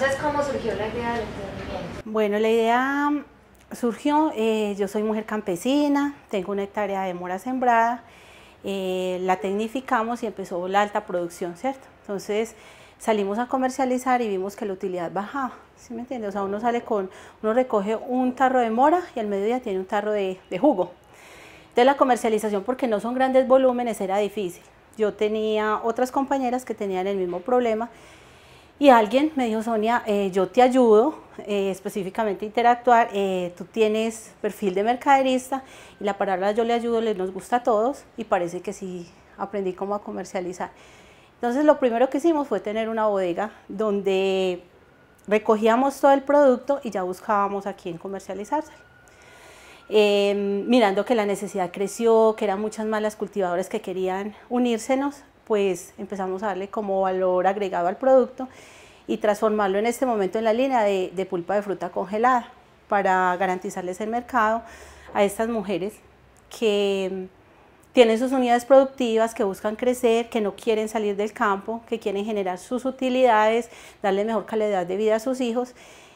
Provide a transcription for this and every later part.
Entonces, ¿cómo surgió la idea del emprendimiento? Bueno, la idea surgió, eh, yo soy mujer campesina, tengo una hectárea de mora sembrada, eh, la tecnificamos y empezó la alta producción, ¿cierto? Entonces salimos a comercializar y vimos que la utilidad bajaba, ¿sí me entiendes? O sea, uno sale con, uno recoge un tarro de mora y al mediodía tiene un tarro de, de jugo. Entonces la comercialización, porque no son grandes volúmenes, era difícil. Yo tenía otras compañeras que tenían el mismo problema y alguien me dijo, Sonia, eh, yo te ayudo eh, específicamente a interactuar, eh, tú tienes perfil de mercaderista y la palabra yo le ayudo les nos gusta a todos y parece que sí aprendí cómo a comercializar. Entonces lo primero que hicimos fue tener una bodega donde recogíamos todo el producto y ya buscábamos a quién comercializarse. Em, mirando que la necesidad creció, que eran muchas más las cultivadoras que querían unírsenos, pues empezamos a darle como valor agregado al producto y transformarlo en este momento en la línea de, pulpa de fruta congelada para garantizarles el mercado a estas mujeres que tienen sus unidades productivas, que buscan crecer, que no quieren salir del campo, que quieren generar sus utilidades, darle mejor calidad de vida a sus hijos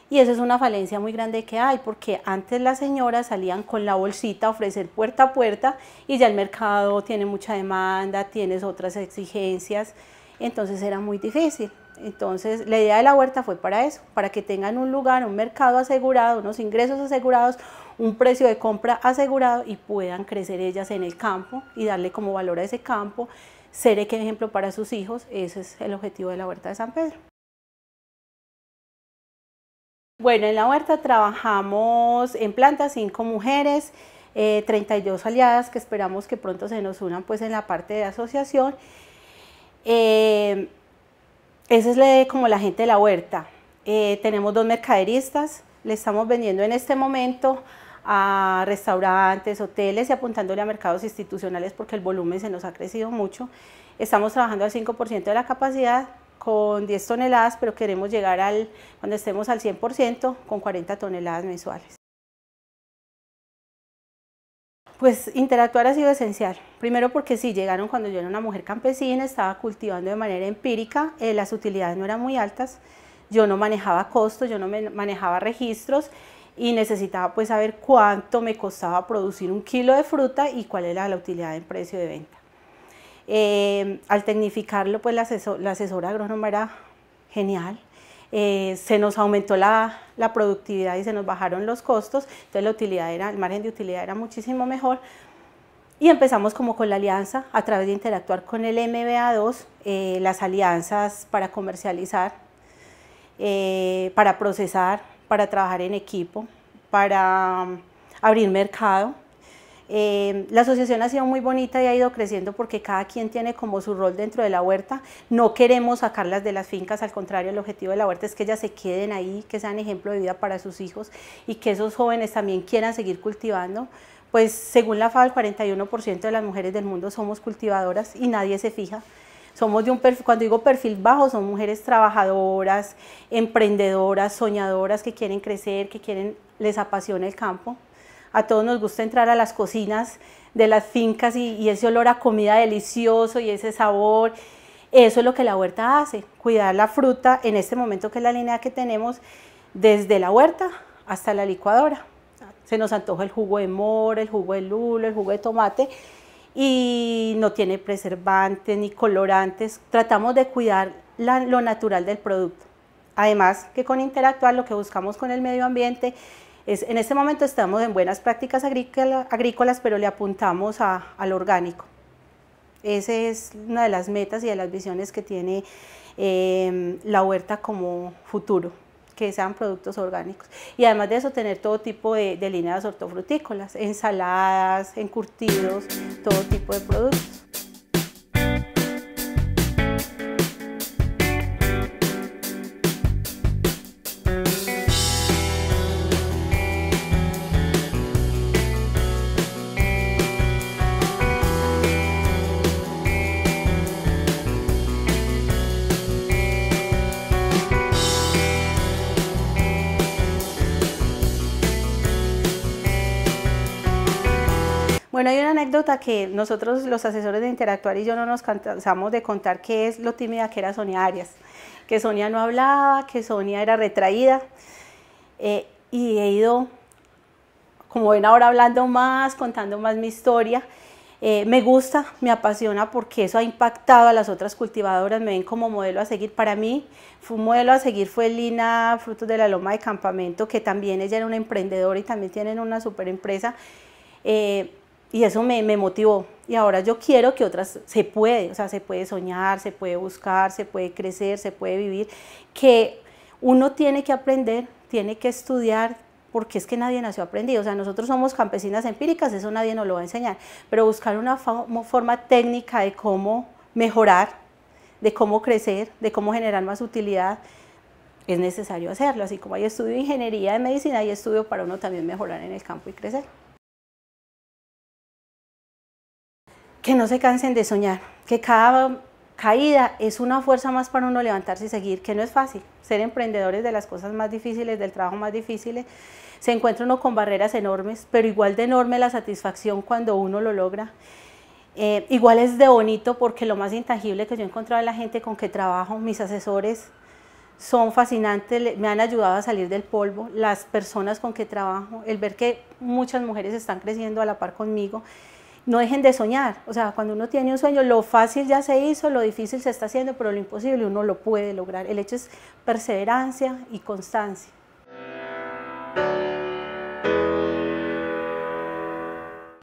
y eso es una falencia muy grande que hay, porque antes las señoras salían con la bolsita a ofrecer puerta a puerta y ya el mercado tiene mucha demanda, tienes otras exigencias, entonces era muy difícil. Entonces la idea de la huerta fue para eso, para que tengan un lugar, un mercado asegurado, unos ingresos asegurados, un precio de compra asegurado y puedan crecer ellas en el campo y darle como valor a ese campo, ser ejemplo para sus hijos, ese es el objetivo de la huerta de San Pedro. Bueno, en la huerta trabajamos en planta cinco mujeres, 32 eh, aliadas que esperamos que pronto se nos unan pues en la parte de asociación. Eh, esa es la, como la gente de la huerta. Eh, tenemos dos mercaderistas, le estamos vendiendo en este momento a restaurantes, hoteles y apuntándole a mercados institucionales porque el volumen se nos ha crecido mucho. Estamos trabajando al 5% de la capacidad, con 10 toneladas, pero queremos llegar al, cuando estemos al 100% con 40 toneladas mensuales. Pues interactuar ha sido esencial. Primero porque sí, llegaron cuando yo era una mujer campesina, estaba cultivando de manera empírica, eh, las utilidades no eran muy altas, yo no manejaba costos, yo no manejaba registros y necesitaba pues saber cuánto me costaba producir un kilo de fruta y cuál era la utilidad en precio de venta. Eh, al tecnificarlo, pues la, asesora agrónoma era genial. Eh, se nos aumentó la, productividad y se nos bajaron los costos, entonces la utilidad era, el margen de utilidad era muchísimo mejor. Y empezamos como con la alianza, a través de interactuar con el MBA2, eh, las alianzas para comercializar, para procesar, para trabajar en equipo, para mm, abrir mercado Em, la asociación ha sido muy bonita y ha ido creciendo porque cada quien tiene como su rol dentro de la huerta. No queremos sacarlas de las fincas, al contrario, el objetivo de la huerta es que ellas se queden ahí, que sean ejemplo de vida para sus hijos y que esos jóvenes también quieran seguir cultivando. Pues según la FAO, el 41% de las mujeres del mundo somos cultivadoras y nadie se fija somos de un cuando digo perfil bajo, son mujeres trabajadoras, emprendedoras, soñadoras que quieren crecer, que quieren, les apasiona el campo a todos nos gusta entrar a las cocinas de las fincas y, ese olor a comida delicioso y ese sabor. Eso es lo que la huerta hace, cuidar la fruta en este momento que es la línea que tenemos desde la huerta hasta la licuadora. Se nos antoja el jugo de mora, el jugo de lulo, el jugo de tomate y no tiene preservantes ni colorantes. Tratamos de cuidar lo natural del producto. Además que con interactuar lo que buscamos con el medio ambiente en este momento estamos en buenas prácticas agrícolas, pero le apuntamos a, al orgánico. Esa es una de las metas y de las visiones que tiene em, la huerta como futuro, que sean productos orgánicos. Y además de eso, tener todo tipo de, de líneas hortofrutícolas, ensaladas, encurtidos, todo tipo de productos. Bueno, hay una anécdota que nosotros los asesores de Interactuar y yo no nos cansamos de contar que es lo tímida que era Sonia Arias, que Sonia no hablaba, que Sonia era retraída eh, y he ido, como ven ahora, hablando más, contando más mi historia. Eh, me gusta, me apasiona porque eso ha impactado a las otras cultivadoras, me ven como modelo a seguir. Para mí, fue un modelo a seguir fue Lina Frutos de la Loma de Campamento, que también ella era una emprendedora y también tienen una super empresa. Eh, y eso me, motivó. Y ahora yo quiero que otras se puede, o sea, se puede soñar, se puede buscar, se puede crecer, se puede vivir, que uno tiene que aprender, tiene que estudiar, porque es que nadie nació aprendido. O sea, nosotros somos campesinas empíricas, eso nadie nos lo va a enseñar, pero buscar una forma técnica de cómo mejorar, de cómo crecer, de cómo generar más utilidad, es necesario hacerlo. Así como hay estudio de ingeniería, de medicina, hay estudio para uno también mejorar en el campo y crecer. que no se cansen de soñar, que cada caída es una fuerza más para uno levantarse y seguir, que no es fácil. Ser emprendedores de las cosas más difíciles, del trabajo más difícil, se encuentra uno con barreras enormes, pero igual de enorme la satisfacción cuando uno lo logra. Eh, igual es de bonito porque lo más intangible que yo he encontrado en la gente con que trabajo, mis asesores son fascinantes, me han ayudado a salir del polvo, las personas con que trabajo, el ver que muchas mujeres están creciendo a la par conmigo, no dejen de soñar. O sea, cuando uno tiene un sueño, lo fácil ya se hizo, lo difícil se está haciendo, pero lo imposible uno lo puede lograr. El hecho es perseverancia y constancia.